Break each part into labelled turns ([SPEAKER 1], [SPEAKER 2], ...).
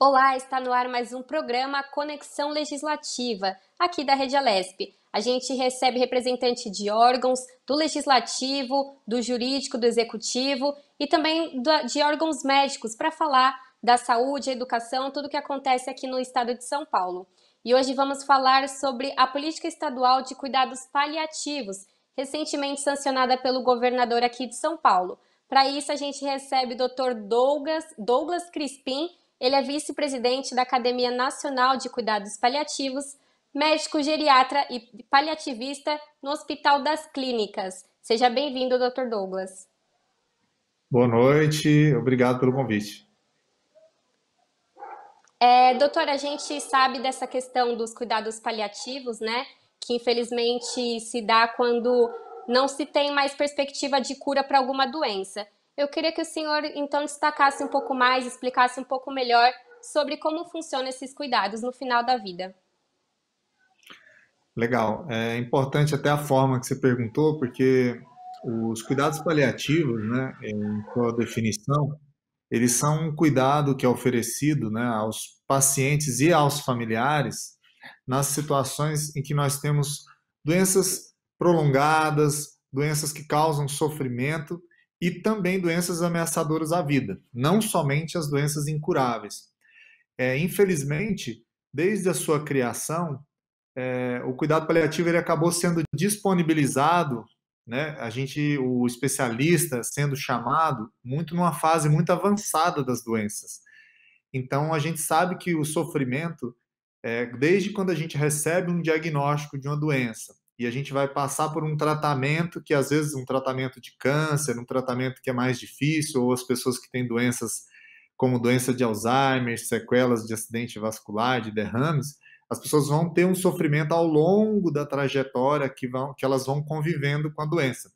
[SPEAKER 1] Olá, está no ar mais um programa Conexão Legislativa, aqui da Rede Alesp. A gente recebe representante de órgãos do legislativo, do jurídico, do executivo e também de órgãos médicos para falar da saúde, educação, tudo o que acontece aqui no estado de São Paulo. E hoje vamos falar sobre a política estadual de cuidados paliativos, recentemente sancionada pelo governador aqui de São Paulo. Para isso, a gente recebe o Dr. Douglas, Douglas Crispim, ele é vice-presidente da Academia Nacional de Cuidados Paliativos, médico geriatra e paliativista no Hospital das Clínicas. Seja bem-vindo, Dr. Douglas.
[SPEAKER 2] Boa noite, obrigado pelo convite.
[SPEAKER 1] É, doutora, a gente sabe dessa questão dos cuidados paliativos, né? Que infelizmente se dá quando não se tem mais perspectiva de cura para alguma doença. Eu queria que o senhor então destacasse um pouco mais, explicasse um pouco melhor sobre como funcionam esses cuidados no final da vida.
[SPEAKER 2] Legal. É importante até a forma que você perguntou, porque os cuidados paliativos, né, em sua definição, eles são um cuidado que é oferecido né, aos pacientes e aos familiares nas situações em que nós temos doenças prolongadas, doenças que causam sofrimento e também doenças ameaçadoras à vida, não somente as doenças incuráveis. É, infelizmente, desde a sua criação, é, o cuidado paliativo ele acabou sendo disponibilizado, né? A gente, o especialista sendo chamado muito numa fase muito avançada das doenças. Então, a gente sabe que o sofrimento, é, desde quando a gente recebe um diagnóstico de uma doença e a gente vai passar por um tratamento que às vezes um tratamento de câncer, um tratamento que é mais difícil, ou as pessoas que têm doenças como doença de Alzheimer, sequelas de acidente vascular, de derrames, as pessoas vão ter um sofrimento ao longo da trajetória que, vão, que elas vão convivendo com a doença.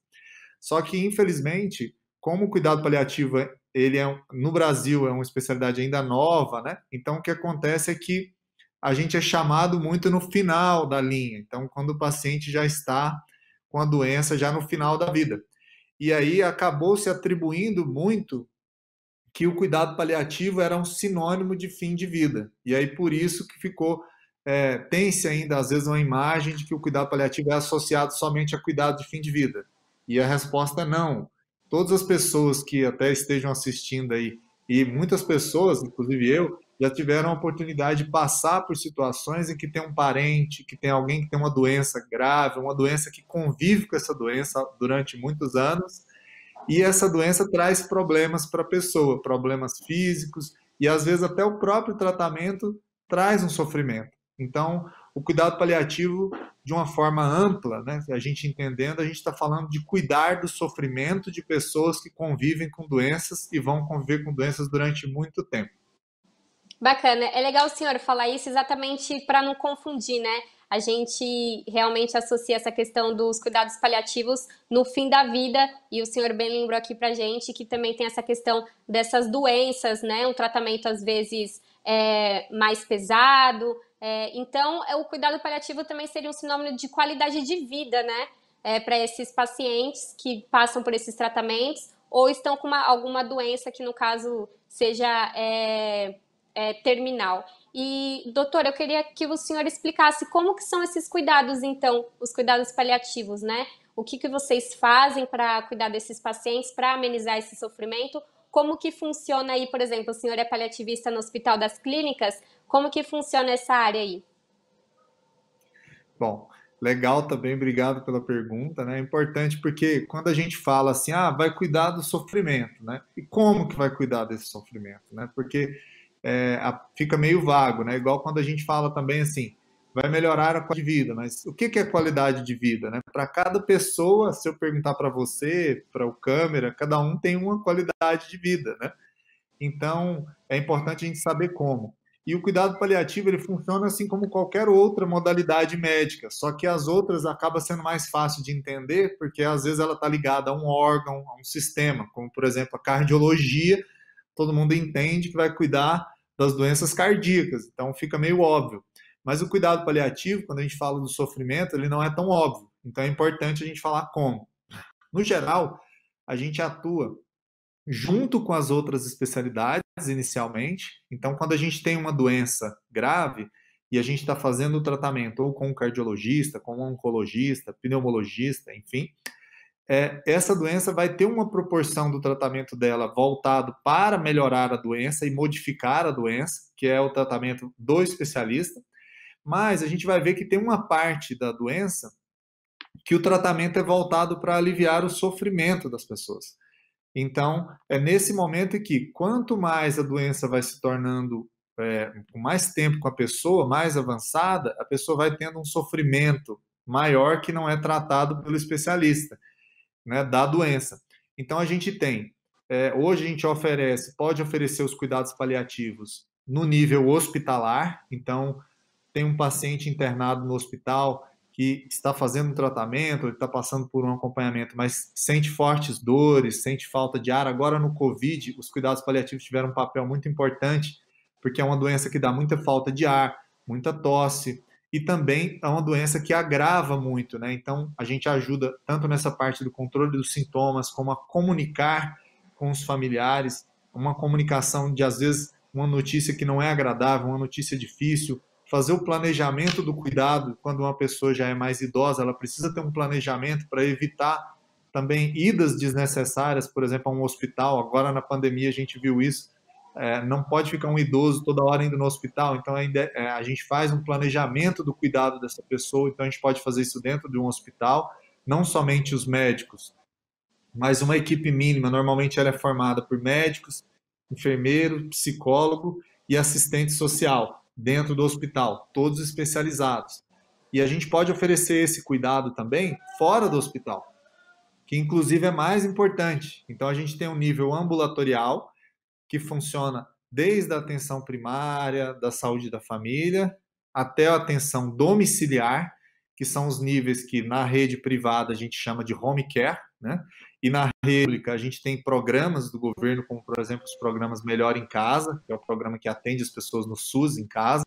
[SPEAKER 2] Só que, infelizmente, como o cuidado paliativo é, ele é, no Brasil é uma especialidade ainda nova, né? Então o que acontece é que a gente é chamado muito no final da linha. Então, quando o paciente já está com a doença já no final da vida. E aí acabou se atribuindo muito que o cuidado paliativo era um sinônimo de fim de vida. E aí por isso que ficou é, tem-se ainda às vezes uma imagem de que o cuidado paliativo é associado somente a cuidado de fim de vida. E a resposta é não. Todas as pessoas que até estejam assistindo aí e muitas pessoas, inclusive eu, já tiveram a oportunidade de passar por situações em que tem um parente, que tem alguém que tem uma doença grave, uma doença que convive com essa doença durante muitos anos, e essa doença traz problemas para a pessoa, problemas físicos, e às vezes até o próprio tratamento traz um sofrimento. Então, o cuidado paliativo, de uma forma ampla, né? a gente entendendo, a gente está falando de cuidar do sofrimento de pessoas que convivem com doenças e vão conviver com doenças durante muito tempo.
[SPEAKER 1] Bacana. É legal o senhor falar isso exatamente para não confundir, né? A gente realmente associa essa questão dos cuidados paliativos no fim da vida, e o senhor bem lembrou aqui para gente que também tem essa questão dessas doenças, né? Um tratamento às vezes é, mais pesado. É, então, é, o cuidado paliativo também seria um sinônimo de qualidade de vida, né? É, para esses pacientes que passam por esses tratamentos ou estão com uma, alguma doença que, no caso, seja é, é, terminal. E, doutora, eu queria que o senhor explicasse como que são esses cuidados, então, os cuidados paliativos, né? O que, que vocês fazem para cuidar desses pacientes, para amenizar esse sofrimento? Como que funciona aí, por exemplo, o senhor é paliativista no Hospital das Clínicas, como que funciona essa área aí?
[SPEAKER 2] Bom, legal também, obrigado pela pergunta, né? É importante porque quando a gente fala assim, ah, vai cuidar do sofrimento, né? E como que vai cuidar desse sofrimento, né? Porque é, fica meio vago, né? Igual quando a gente fala também assim, vai melhorar a qualidade de vida, mas o que, que é qualidade de vida, né? Para cada pessoa, se eu perguntar para você, para o câmera, cada um tem uma qualidade de vida, né? Então, é importante a gente saber como. E o cuidado paliativo ele funciona assim como qualquer outra modalidade médica, só que as outras acaba sendo mais fácil de entender, porque às vezes ela está ligada a um órgão, a um sistema, como por exemplo a cardiologia. Todo mundo entende que vai cuidar das doenças cardíacas, então fica meio óbvio. Mas o cuidado paliativo, quando a gente fala do sofrimento, ele não é tão óbvio, então é importante a gente falar como. No geral, a gente atua junto com as outras especialidades inicialmente, então quando a gente tem uma doença grave, e a gente está fazendo o tratamento ou com um cardiologista, com um oncologista, pneumologista, enfim, é, essa doença vai ter uma proporção do tratamento dela voltado para melhorar a doença e modificar a doença, que é o tratamento do especialista, mas a gente vai ver que tem uma parte da doença que o tratamento é voltado para aliviar o sofrimento das pessoas. Então, é nesse momento que, quanto mais a doença vai se tornando é, com mais tempo com a pessoa, mais avançada, a pessoa vai tendo um sofrimento maior que não é tratado pelo especialista né, da doença. Então a gente tem, é, hoje a gente oferece, pode oferecer os cuidados paliativos no nível hospitalar, então tem um paciente internado no hospital que está fazendo um tratamento, ele está passando por um acompanhamento, mas sente fortes dores, sente falta de ar. Agora no Covid, os cuidados paliativos tiveram um papel muito importante, porque é uma doença que dá muita falta de ar, muita tosse, e também é uma doença que agrava muito, né? Então a gente ajuda tanto nessa parte do controle dos sintomas, como a comunicar com os familiares, uma comunicação de às vezes uma notícia que não é agradável, uma notícia difícil, fazer o planejamento do cuidado quando uma pessoa já é mais idosa, ela precisa ter um planejamento para evitar também idas desnecessárias, por exemplo, a um hospital. Agora na pandemia a gente viu isso, é, não pode ficar um idoso toda hora indo no hospital, então ainda, é, é, a gente faz um planejamento do cuidado dessa pessoa, então a gente pode fazer isso dentro de um hospital, não somente os médicos, mas uma equipe mínima, normalmente ela é formada por médicos, enfermeiro, psicólogo e assistente social dentro do hospital, todos especializados. E a gente pode oferecer esse cuidado também fora do hospital, que inclusive é mais importante. Então a gente tem um nível ambulatorial, que funciona desde a atenção primária, da saúde da família, até a atenção domiciliar, que são os níveis que na rede privada a gente chama de home care, né? E na rede pública a gente tem programas do governo, como por exemplo os programas Melhor em Casa, que é o programa que atende as pessoas no SUS em casa.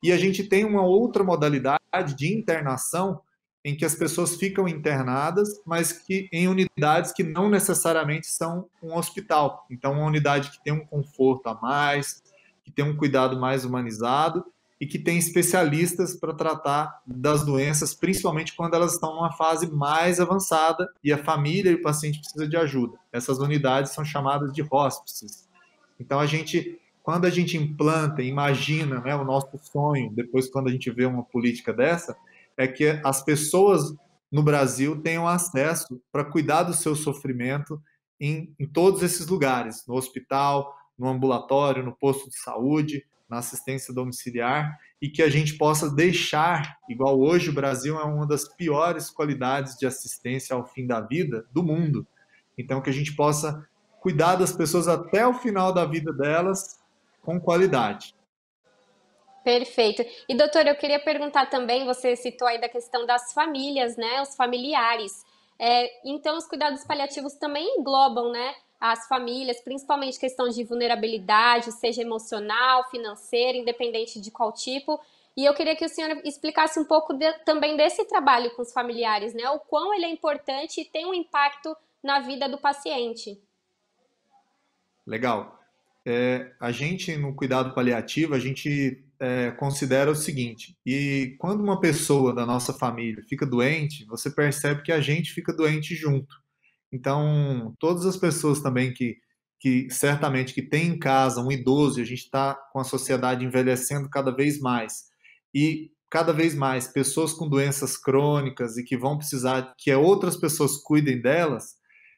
[SPEAKER 2] E a gente tem uma outra modalidade de internação em que as pessoas ficam internadas, mas que em unidades que não necessariamente são um hospital. Então, uma unidade que tem um conforto a mais, que tem um cuidado mais humanizado e que tem especialistas para tratar das doenças, principalmente quando elas estão numa fase mais avançada e a família e o paciente precisa de ajuda. Essas unidades são chamadas de hospices. Então a gente, quando a gente implanta, imagina, né, o nosso sonho, depois quando a gente vê uma política dessa, é que as pessoas no Brasil tenham acesso para cuidar do seu sofrimento em, em todos esses lugares, no hospital, no ambulatório, no posto de saúde, na assistência domiciliar e que a gente possa deixar, igual hoje o Brasil é uma das piores qualidades de assistência ao fim da vida do mundo. Então que a gente possa cuidar das pessoas até o final da vida delas com qualidade.
[SPEAKER 1] Perfeito. E doutora, eu queria perguntar também, você citou aí da questão das famílias, né, os familiares. É, então, os cuidados paliativos também englobam, né, as famílias, principalmente questão de vulnerabilidade, seja emocional, financeira, independente de qual tipo. E eu queria que o senhor explicasse um pouco de, também desse trabalho com os familiares, né, o quão ele é importante e tem um impacto na vida do paciente.
[SPEAKER 2] Legal é, a gente no cuidado paliativo, a gente é, considera o seguinte: e quando uma pessoa da nossa família fica doente, você percebe que a gente fica doente junto. Então, todas as pessoas também que, que certamente que tem em casa um idoso, e a gente está com a sociedade envelhecendo cada vez mais, e cada vez mais pessoas com doenças crônicas e que vão precisar que outras pessoas cuidem delas,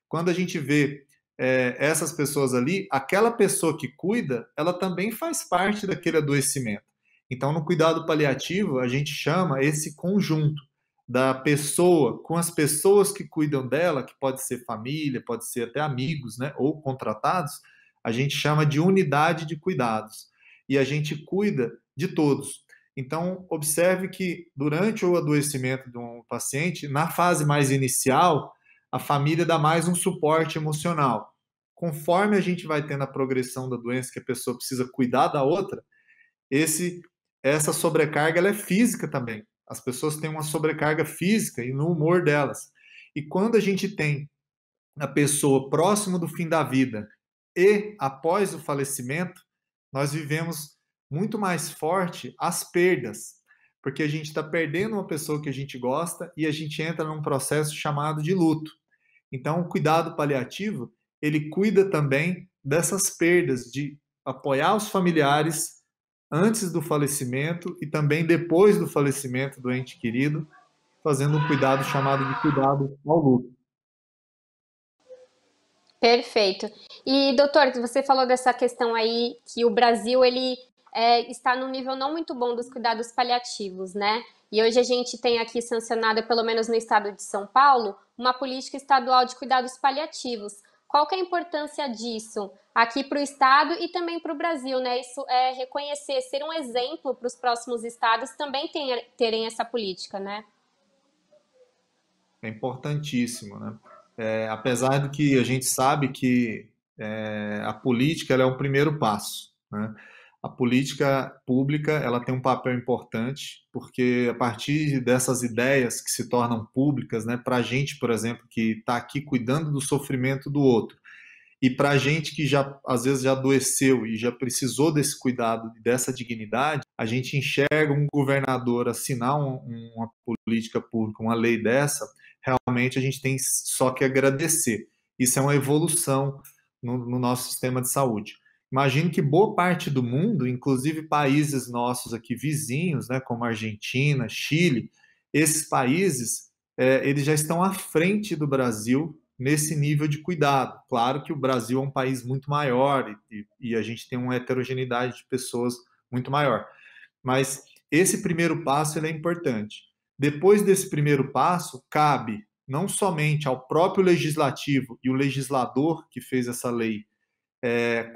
[SPEAKER 2] quando a gente vê é, essas pessoas ali, aquela pessoa que cuida, ela também faz parte daquele adoecimento. Então, no cuidado paliativo, a gente chama esse conjunto da pessoa com as pessoas que cuidam dela, que pode ser família, pode ser até amigos, né, ou contratados, a gente chama de unidade de cuidados. E a gente cuida de todos. Então, observe que durante o adoecimento de um paciente, na fase mais inicial, a família dá mais um suporte emocional. Conforme a gente vai tendo a progressão da doença, que a pessoa precisa cuidar da outra, esse essa sobrecarga é física também. As pessoas têm uma sobrecarga física e no humor delas. E quando a gente tem a pessoa próximo do fim da vida e após o falecimento, nós vivemos muito mais forte as perdas, porque a gente está perdendo uma pessoa que a gente gosta e a gente entra num processo chamado de luto. Então, o cuidado paliativo, ele cuida também dessas perdas, de apoiar os familiares antes do falecimento e também depois do falecimento do ente querido, fazendo um cuidado chamado de cuidado ao luto.
[SPEAKER 1] Perfeito. E doutor, você falou dessa questão aí que o Brasil ele é, está num nível não muito bom dos cuidados paliativos, né? E hoje a gente tem aqui sancionado, pelo menos no estado de São Paulo, uma política estadual de cuidados paliativos. Qual que é a importância disso aqui para o Estado e também para o Brasil, né? Isso é reconhecer, ser um exemplo para os próximos estados também ter, terem essa política, né?
[SPEAKER 2] É importantíssimo, né? É, apesar de que a gente sabe que é, a política é um primeiro passo, né? a política pública ela tem um papel importante, porque a partir dessas ideias que se tornam públicas, né, para a gente, por exemplo, que está aqui cuidando do sofrimento do outro, e para a gente que já às vezes já adoeceu e já precisou desse cuidado e dessa dignidade, a gente enxerga um governador assinar um, uma política pública, uma lei dessa, realmente a gente tem só que agradecer. Isso é uma evolução no, no nosso sistema de saúde. Imagino que boa parte do mundo, inclusive países nossos aqui vizinhos, né, como Argentina, Chile, esses países, é, eles já estão à frente do Brasil nesse nível de cuidado. Claro que o Brasil é um país muito maior e, e a gente tem uma heterogeneidade de pessoas muito maior. Mas esse primeiro passo é importante. Depois desse primeiro passo, cabe não somente ao próprio legislativo e o legislador que fez essa lei é,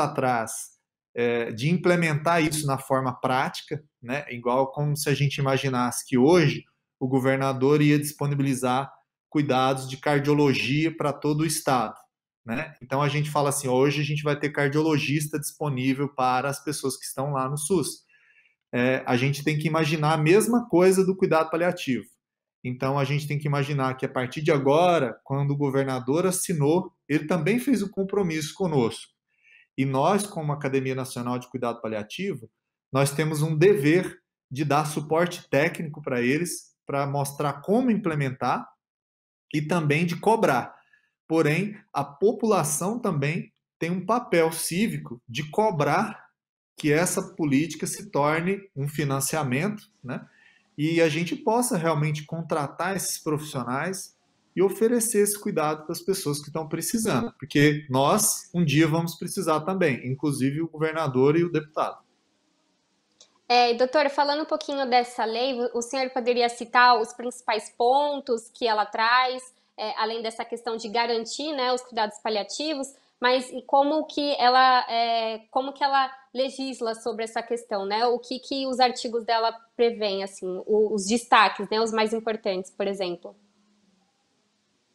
[SPEAKER 2] atrás é, de implementar isso na forma prática, né? igual como se a gente imaginasse que hoje o governador ia disponibilizar cuidados de cardiologia para todo o estado. Né? Então a gente fala assim: hoje a gente vai ter cardiologista disponível para as pessoas que estão lá no SUS. É, a gente tem que imaginar a mesma coisa do cuidado paliativo. Então a gente tem que imaginar que a partir de agora, quando o governador assinou, ele também fez um compromisso conosco. E nós, como Academia Nacional de Cuidado Paliativo, nós temos um dever de dar suporte técnico para eles, para mostrar como implementar e também de cobrar. Porém, a população também tem um papel cívico de cobrar que essa política se torne um financiamento, né? e a gente possa realmente contratar esses profissionais e oferecer esse cuidado para as pessoas que estão precisando, porque nós um dia vamos precisar também, inclusive o governador e o deputado.
[SPEAKER 1] É, doutor, falando um pouquinho dessa lei, o senhor poderia citar os principais pontos que ela traz, é, além dessa questão de garantir né, os cuidados paliativos, mas e como que ela é, como que ela legisla sobre essa questão, né? O que, que os artigos dela prevêem, assim, os destaques, né? Os mais importantes, por exemplo.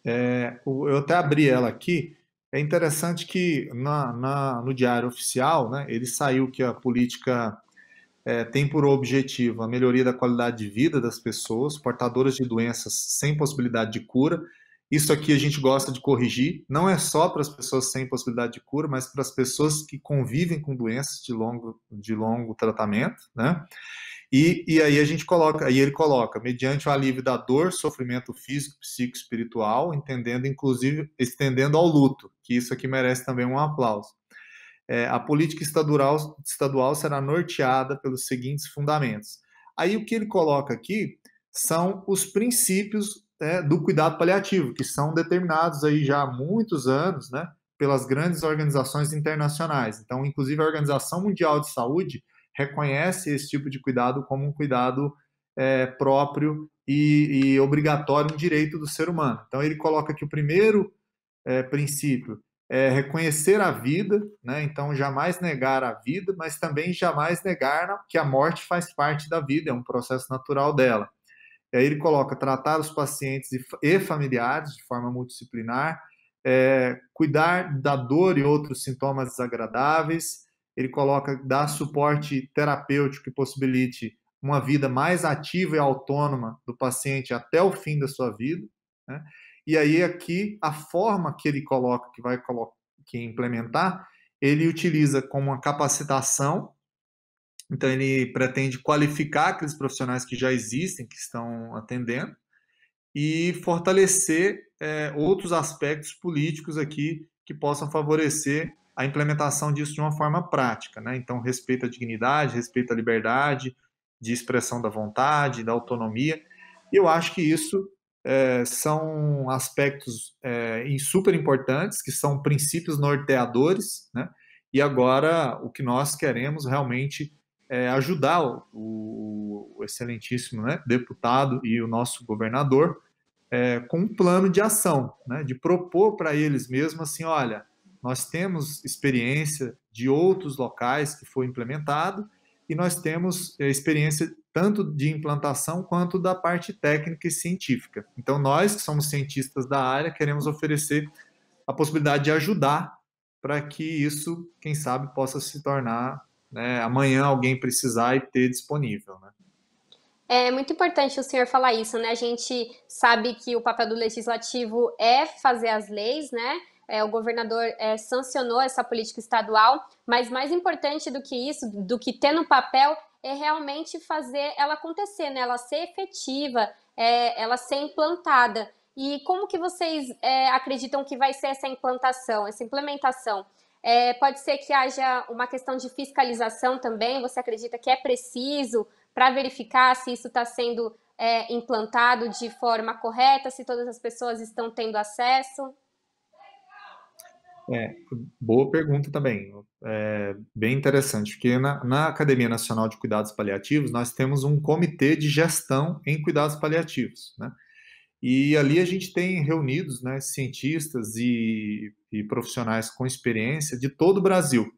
[SPEAKER 2] É, eu até abri ela aqui. É interessante que na, na, no Diário Oficial, né, ele saiu que a política é, tem por objetivo a melhoria da qualidade de vida das pessoas portadoras de doenças sem possibilidade de cura isso aqui a gente gosta de corrigir, não é só para as pessoas sem possibilidade de cura, mas para as pessoas que convivem com doenças de longo, de longo tratamento, né? E, e, aí a gente coloca, aí ele coloca, mediante o alívio da dor, sofrimento físico, psíquico, espiritual, entendendo, inclusive, estendendo ao luto, que isso aqui merece também um aplauso. É, a política estadual, estadual será norteada pelos seguintes fundamentos. Aí o que ele coloca aqui são os princípios né, do cuidado paliativo, que são determinados aí já há muitos anos, né, pelas grandes organizações internacionais. Então, inclusive a Organização Mundial de Saúde reconhece esse tipo de cuidado como um cuidado é, próprio e, e, obrigatório, um direito do ser humano. Então, ele coloca que o primeiro é, princípio é reconhecer a vida, né? então jamais negar a vida, mas também jamais negar que a morte faz parte da vida, é um processo natural dela. E aí ele coloca tratar os pacientes e familiares de forma multidisciplinar, é, cuidar da dor e outros sintomas desagradáveis. Ele coloca dar suporte terapêutico que possibilite uma vida mais ativa e autônoma do paciente até o fim da sua vida. Né? E aí aqui a forma que ele coloca, que vai colocar, que implementar, ele utiliza como uma capacitação então, ele pretende qualificar aqueles profissionais que já existem, que estão atendendo, e fortalecer é, outros aspectos políticos aqui que possam favorecer a implementação disso de uma forma prática. Né? Então, respeito à dignidade, respeito à liberdade de expressão da vontade, da autonomia. Eu acho que isso é, são aspectos é, super importantes, que são princípios norteadores, né? e agora o que nós queremos realmente é, ajudar o, o, excelentíssimo né, deputado e o nosso governador é, com um plano de ação, né, de propor para eles mesmo assim, olha, nós temos experiência de outros locais que foi implementado e nós temos é, experiência tanto de implantação quanto da parte técnica e científica. Então nós que somos cientistas da área queremos oferecer a possibilidade de ajudar para que isso, quem sabe, possa se tornar né, amanhã alguém precisar e ter disponível. Né?
[SPEAKER 1] É muito importante o senhor falar isso, né? A gente sabe que o papel do legislativo é fazer as leis, né? É, o governador é, sancionou essa política estadual, mas mais importante do que isso, do que ter no papel, é realmente fazer ela acontecer, né? Ela ser efetiva, é, ela ser implantada. E como que vocês é, acreditam que vai ser essa implantação, essa implementação? É, pode ser que haja uma questão de fiscalização também. Você acredita que é preciso para verificar se isso está sendo é, implantado de forma correta, se todas as pessoas estão tendo acesso?
[SPEAKER 2] É, boa pergunta também. É, bem interessante, porque na, na, Academia Nacional de Cuidados Paliativos nós temos um comitê de gestão em cuidados paliativos, né? E ali a gente tem reunidos né, cientistas e, e profissionais com experiência de todo o Brasil.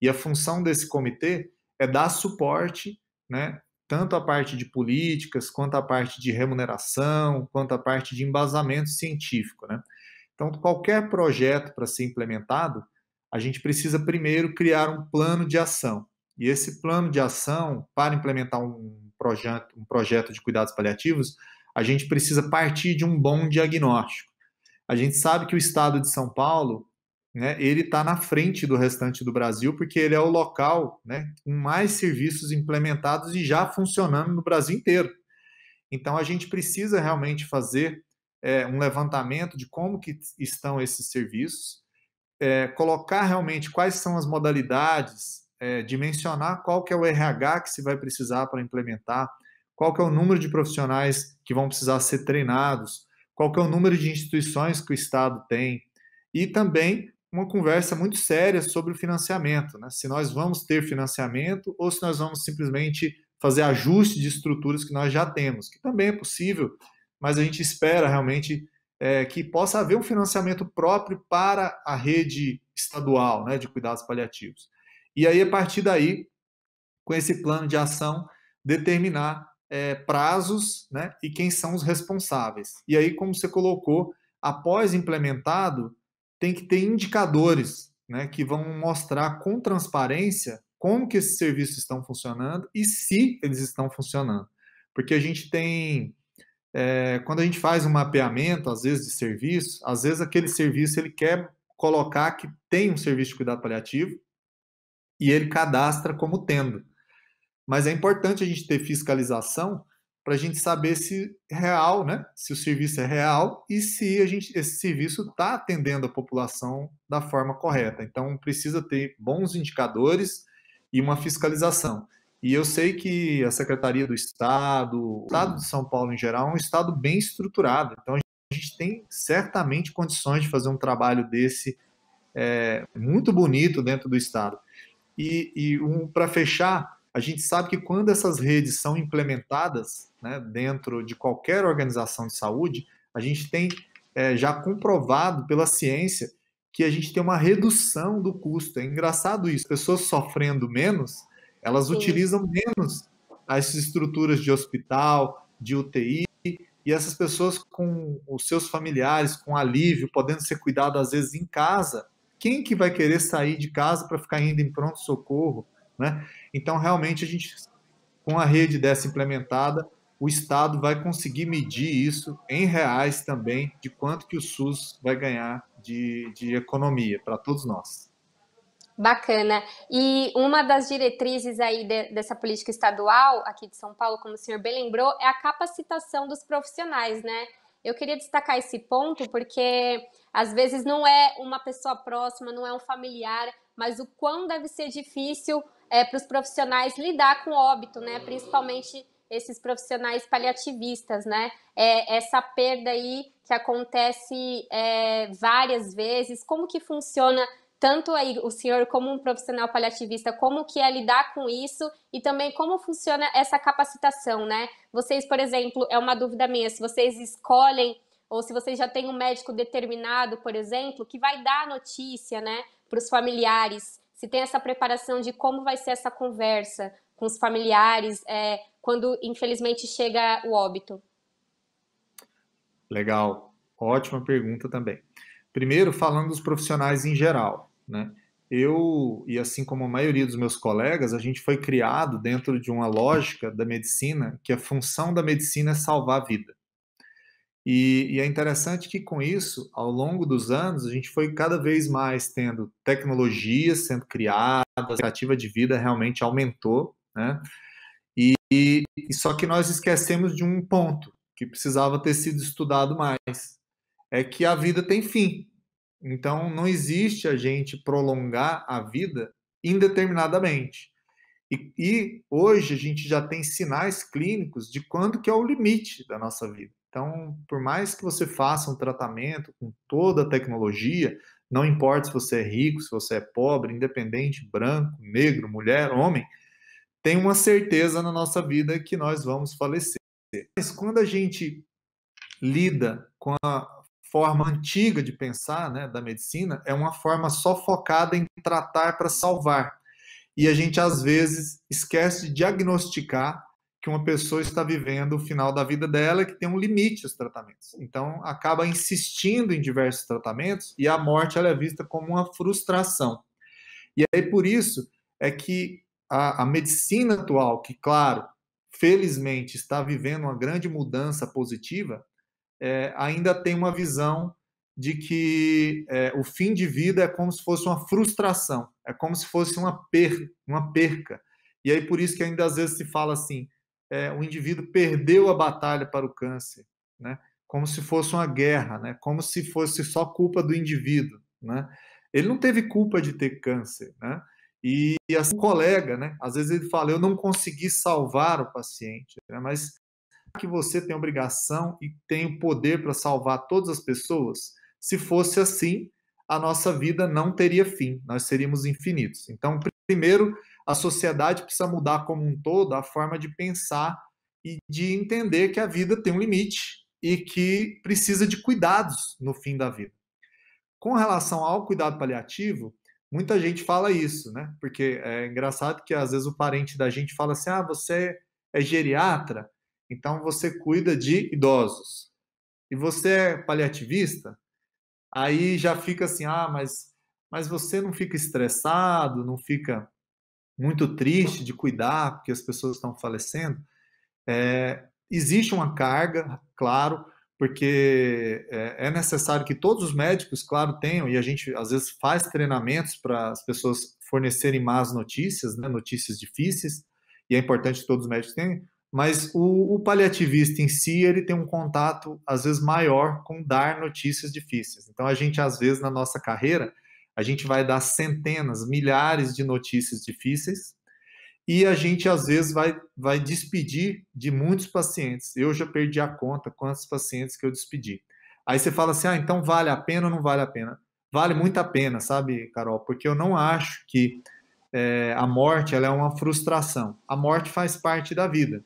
[SPEAKER 2] E a função desse comitê é dar suporte, né, tanto a parte de políticas, quanto a parte de remuneração, quanto a parte de embasamento científico. Né? Então, qualquer projeto para ser implementado, a gente precisa primeiro criar um plano de ação. E esse plano de ação, para implementar um projeto, um projeto de cuidados paliativos, a gente precisa partir de um bom diagnóstico. A gente sabe que o estado de São Paulo, né, ele está na frente do restante do Brasil, porque ele é o local né, com mais serviços implementados e já funcionando no Brasil inteiro. Então, a gente precisa realmente fazer é, um levantamento de como que estão esses serviços, é, colocar realmente quais são as modalidades, é, dimensionar qual que é o RH que se vai precisar para implementar, qual que é o número de profissionais que vão precisar ser treinados, qual que é o número de instituições que o Estado tem, e também uma conversa muito séria sobre o financiamento, né? se nós vamos ter financiamento ou se nós vamos simplesmente fazer ajuste de estruturas que nós já temos, que também é possível, mas a gente espera realmente é, que possa haver um financiamento próprio para a rede estadual né, de cuidados paliativos. E aí, a partir daí, com esse plano de ação, determinar é, prazos né, e quem são os responsáveis. E aí, como você colocou, após implementado, tem que ter indicadores né, que vão mostrar com transparência como que esses serviços estão funcionando e se eles estão funcionando. Porque a gente tem, é, quando a gente faz um mapeamento, às vezes, de serviço, às vezes aquele serviço ele quer colocar que tem um serviço de cuidado paliativo e ele cadastra como tendo. Mas é importante a gente ter fiscalização para a gente saber se real, né? Se o serviço é real e se a gente, esse serviço está atendendo a população da forma correta. Então precisa ter bons indicadores e uma fiscalização. E eu sei que a Secretaria do Estado, o Estado de São Paulo em geral, é um estado bem estruturado. Então a gente tem certamente condições de fazer um trabalho desse é, muito bonito dentro do estado. E, e um, para fechar, a gente sabe que quando essas redes são implementadas né, dentro de qualquer organização de saúde, a gente tem é, já comprovado pela ciência que a gente tem uma redução do custo. É engraçado isso. Pessoas sofrendo menos, elas Sim. utilizam menos as estruturas de hospital, de UTI, e essas pessoas com os seus familiares, com alívio, podendo ser cuidado às vezes em casa. Quem que vai querer sair de casa para ficar indo em pronto-socorro? Né? Então, realmente, a gente, com a rede dessa implementada, o Estado vai conseguir medir isso em reais também, de quanto que o SUS vai ganhar de, de economia para todos nós.
[SPEAKER 1] Bacana. E uma das diretrizes aí de, dessa política estadual aqui de São Paulo, como o senhor bem lembrou, é a capacitação dos profissionais, né? Eu queria destacar esse ponto porque às vezes não é uma pessoa próxima, não é um familiar, mas o quão deve ser difícil é, para os profissionais lidar com óbito, né? Principalmente esses profissionais paliativistas, né? É, essa perda aí que acontece é, várias vezes, como que funciona tanto aí o senhor como um profissional paliativista, como que é lidar com isso e também como funciona essa capacitação, né? Vocês, por exemplo, é uma dúvida minha, se vocês escolhem ou se vocês já têm um médico determinado, por exemplo, que vai dar notícia, né, para os familiares se tem essa preparação de como vai ser essa conversa com os familiares é, quando, infelizmente, chega o óbito?
[SPEAKER 2] Legal, ótima pergunta também. Primeiro, falando dos profissionais em geral, né? Eu, e assim como a maioria dos meus colegas, a gente foi criado dentro de uma lógica da medicina que a função da medicina é salvar a vida. E, e, é interessante que com isso, ao longo dos anos, a gente foi cada vez mais tendo tecnologias sendo criadas, a expectativa de vida realmente aumentou, né? E, e, só que nós esquecemos de um ponto que precisava ter sido estudado mais, é que a vida tem fim. Então não existe a gente prolongar a vida indeterminadamente. E, e hoje a gente já tem sinais clínicos de quando que é o limite da nossa vida. Então, por mais que você faça um tratamento com toda a tecnologia, não importa se você é rico, se você é pobre, independente, branco, negro, mulher, homem, tem uma certeza na nossa vida que nós vamos falecer. Mas quando a gente lida com a forma antiga de pensar, né, da medicina, é uma forma só focada em tratar para salvar. E a gente às vezes esquece de diagnosticar que uma pessoa está vivendo o final da vida dela que tem um limite aos tratamentos. Então, acaba insistindo em diversos tratamentos e a morte ela é vista como uma frustração. E aí, por isso, é que a, a medicina atual, que, claro, felizmente está vivendo uma grande mudança positiva, é, ainda tem uma visão de que é, o fim de vida é como se fosse uma frustração, é como se fosse uma, per uma perca. E aí, por isso que ainda às vezes se fala assim, é, o indivíduo perdeu a batalha para o câncer, né? como se fosse uma guerra, né? como se fosse só culpa do indivíduo. Né? Ele não teve culpa de ter câncer. Né? E, e assim, o colega, né? às vezes ele fala, eu não consegui salvar o paciente, né? mas que você tem obrigação e tem o poder para salvar todas as pessoas? Se fosse assim, a nossa vida não teria fim, nós seríamos infinitos. Então, primeiro, a sociedade precisa mudar como um todo a forma de pensar e de entender que a vida tem um limite e que precisa de cuidados no fim da vida. Com relação ao cuidado paliativo, muita gente fala isso, né? Porque é engraçado que às vezes o parente da gente fala assim: ah, você é geriatra, então você cuida de idosos. E você é paliativista? Aí já fica assim: ah, mas, mas você não fica estressado, não fica muito triste de cuidar, porque as pessoas estão falecendo, é, existe uma carga, claro, porque é, é, necessário que todos os médicos, claro, tenham, e a gente às vezes faz treinamentos para as pessoas fornecerem más notícias, né, notícias difíceis, e é importante que todos os médicos tenham, mas o, o, paliativista em si, ele tem um contato, às vezes, maior com dar notícias difíceis. Então, a gente, às vezes, na nossa carreira, a gente vai dar centenas, milhares de notícias difíceis e a gente às vezes vai, vai despedir de muitos pacientes. Eu já perdi a conta quantos pacientes que eu despedi. Aí você fala assim: ah, então vale a pena ou não vale a pena? Vale muito a pena, sabe, Carol? Porque eu não acho que é, a morte ela é uma frustração. A morte faz parte da vida.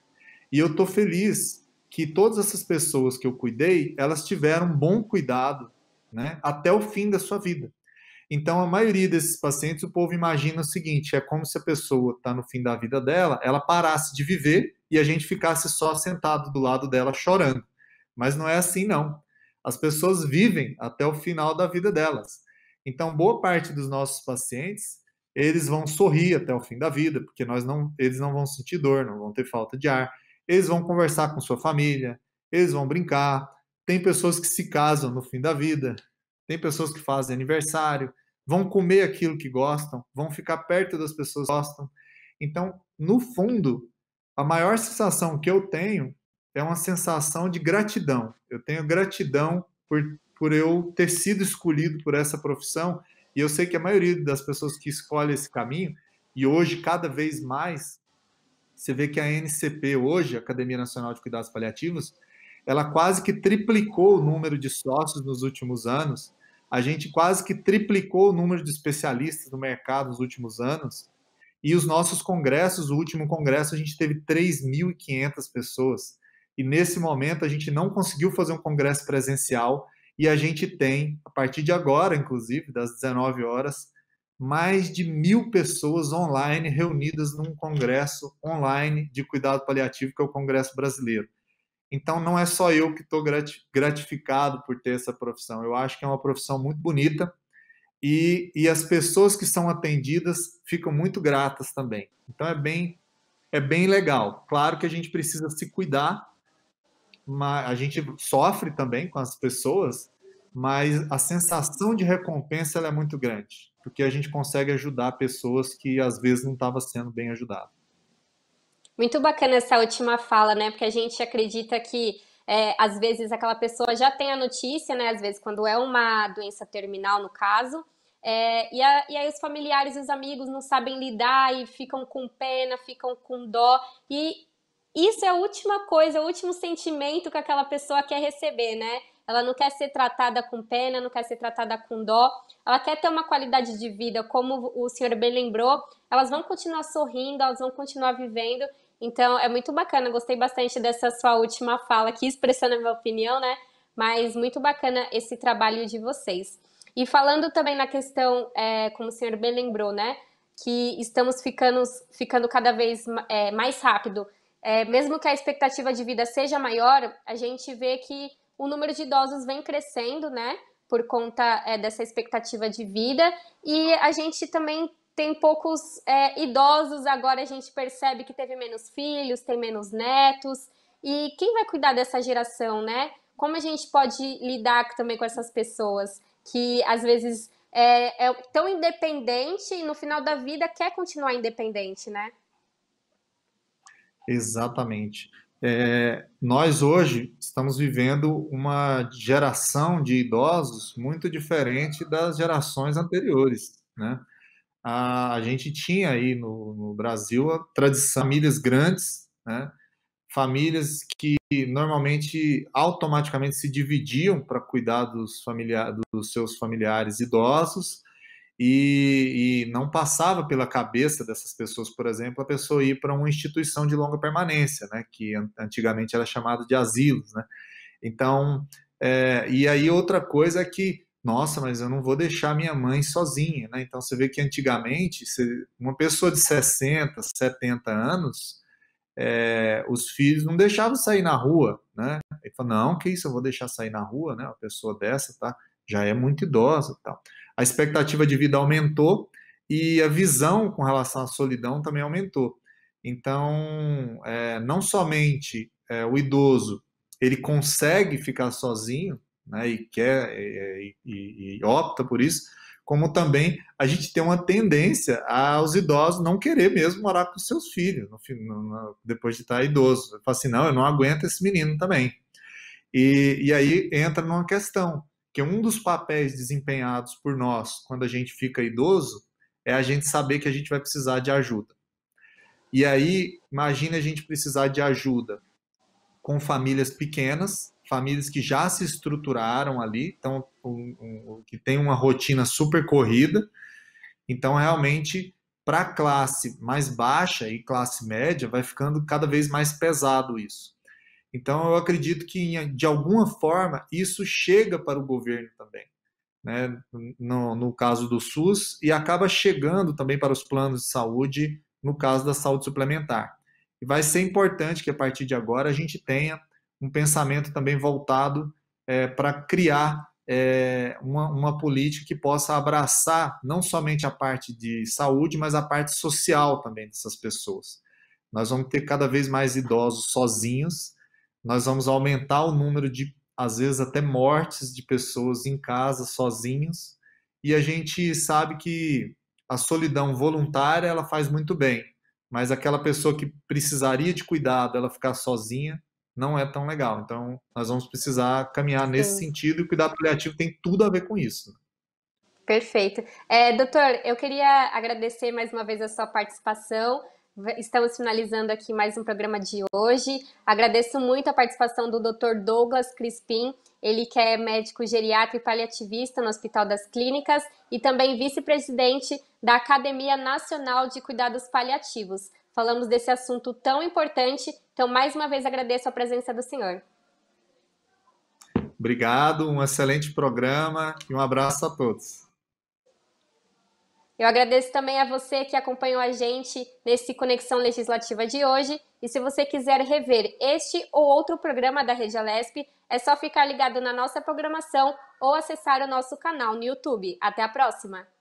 [SPEAKER 2] E eu estou feliz que todas essas pessoas que eu cuidei, elas tiveram bom cuidado né, até o fim da sua vida. Então, a maioria desses pacientes, o povo imagina o seguinte: é como se a pessoa está no fim da vida dela, ela parasse de viver e a gente ficasse só sentado do lado dela chorando. Mas não é assim, não. As pessoas vivem até o final da vida delas. Então, boa parte dos nossos pacientes, eles vão sorrir até o fim da vida, porque nós não, eles não vão sentir dor, não vão ter falta de ar. Eles vão conversar com sua família, eles vão brincar. Tem pessoas que se casam no fim da vida, tem pessoas que fazem aniversário, vão comer aquilo que gostam, vão ficar perto das pessoas que gostam. Então, no fundo, a maior sensação que eu tenho é uma sensação de gratidão. Eu tenho gratidão por, por eu ter sido escolhido por essa profissão. E eu sei que a maioria das pessoas que escolhe esse caminho, e hoje cada vez mais, você vê que a NCP, hoje, Academia Nacional de Cuidados Paliativos, ela quase que triplicou o número de sócios nos últimos anos a gente quase que triplicou o número de especialistas no mercado nos últimos anos. E os nossos congressos, o último congresso, a gente teve 3.500 pessoas. E nesse momento a gente não conseguiu fazer um congresso presencial e a gente tem, a partir de agora, inclusive, das 19 horas, mais de mil pessoas online reunidas num congresso online de cuidado paliativo, que é o Congresso Brasileiro. Então não é só eu que estou gratificado por ter essa profissão. Eu acho que é uma profissão muito bonita e, e as pessoas que são atendidas ficam muito gratas também. Então é bem é bem legal. Claro que a gente precisa se cuidar, mas a gente sofre também com as pessoas, mas a sensação de recompensa é muito grande, porque a gente consegue ajudar pessoas que às vezes não estavam sendo bem ajudadas.
[SPEAKER 1] Muito bacana essa última fala, né? Porque a gente acredita que é, às vezes aquela pessoa já tem a notícia, né? Às vezes quando é uma doença terminal, no caso, é, e, a, e, aí os familiares e os amigos não sabem lidar e ficam com pena, ficam com dó. E isso é a última coisa, o último sentimento que aquela pessoa quer receber, né? Ela não quer ser tratada com pena, não quer ser tratada com dó. Ela quer ter uma qualidade de vida, como o senhor bem lembrou. Elas vão continuar sorrindo, elas vão continuar vivendo. Então, é muito bacana, gostei bastante dessa sua última fala aqui, expressando a minha opinião, né? Mas muito bacana esse trabalho de vocês. E falando também na questão, é, como o senhor bem lembrou, né? Que estamos ficando, ficando cada vez é, mais rápido. É, mesmo que a expectativa de vida seja maior, a gente vê que o número de idosos vem crescendo, né? Por conta é, dessa expectativa de vida. E a gente também tem poucos é, idosos, agora a gente percebe que teve menos filhos, tem menos netos. E quem vai cuidar dessa geração, né? Como a gente pode lidar também com essas pessoas que às vezes é, é tão independente e no final da vida quer continuar independente, né?
[SPEAKER 2] Exatamente. É, nós hoje estamos vivendo uma geração de idosos muito diferente das gerações anteriores, né? a, a gente tinha aí no, no Brasil a tradição famílias grandes, né? famílias que normalmente automaticamente se dividiam para cuidar dos, familiares, dos seus familiares idosos e, e, não passava pela cabeça dessas pessoas, por exemplo, a pessoa ir para uma instituição de longa permanência, né, que antigamente era chamado de asilos, né? Então, é, e aí outra coisa é que nossa, mas eu não vou deixar minha mãe sozinha, né? Então você vê que antigamente, uma pessoa de 60, 70 anos, é, os filhos não deixavam sair na rua, né? Ele falou, não, que isso, eu vou deixar sair na rua, né? Uma pessoa dessa tá, já é muito idosa tal. A expectativa de vida aumentou e a visão com relação à solidão também aumentou. Então, é, não somente é, o idoso, ele consegue ficar sozinho, né, e quer é, é, e, e, e, opta por isso, como também a gente tem uma tendência aos idosos não querer mesmo morar com seus filhos no, no, depois de estar idoso. Fala assim, não, eu não aguento esse menino também. E, e aí entra numa questão, que um dos papéis desempenhados por nós quando a gente fica idoso é a gente saber que a gente vai precisar de ajuda. E aí, imagine a gente precisar de ajuda com famílias pequenas, famílias que já se estruturaram ali, então, um, um, que tem uma rotina super corrida. Então, realmente, para a classe mais baixa e classe média, vai ficando cada vez mais pesado isso. Então, eu acredito que, de alguma forma, isso chega para o governo também. Né? No, no caso do SUS, e acaba chegando também para os planos de saúde, no caso da saúde suplementar. E vai ser importante que, a partir de agora, a gente tenha um pensamento também voltado é, para criar é, uma, uma, política que possa abraçar não somente a parte de saúde, mas a parte social também dessas pessoas. Nós vamos ter cada vez mais idosos sozinhos, nós vamos aumentar o número de, às vezes, até mortes de pessoas em casa sozinhos, e a gente sabe que a solidão voluntária ela faz muito bem, mas aquela pessoa que precisaria de cuidado, ela ficar sozinha, não é tão legal. Então, nós vamos precisar caminhar Sim. nesse sentido e o cuidado paliativo tem tudo a ver com isso.
[SPEAKER 1] Perfeito. É, doutor, eu queria agradecer mais uma vez a sua participação. Estamos finalizando aqui mais um programa de hoje. Agradeço muito a participação do doutor Douglas Crispim, ele que é médico geriátrico e paliativista no Hospital das Clínicas e também vice-presidente da Academia Nacional de Cuidados Paliativos falamos desse assunto tão importante. Então, mais uma vez, agradeço a presença do senhor.
[SPEAKER 2] Obrigado, um excelente programa e um abraço a todos.
[SPEAKER 1] Eu agradeço também a você que acompanhou a gente nesse Conexão Legislativa de hoje. E se você quiser rever este ou outro programa da Rede Alesp, é só ficar ligado na nossa programação ou acessar o nosso canal no YouTube. Até a próxima!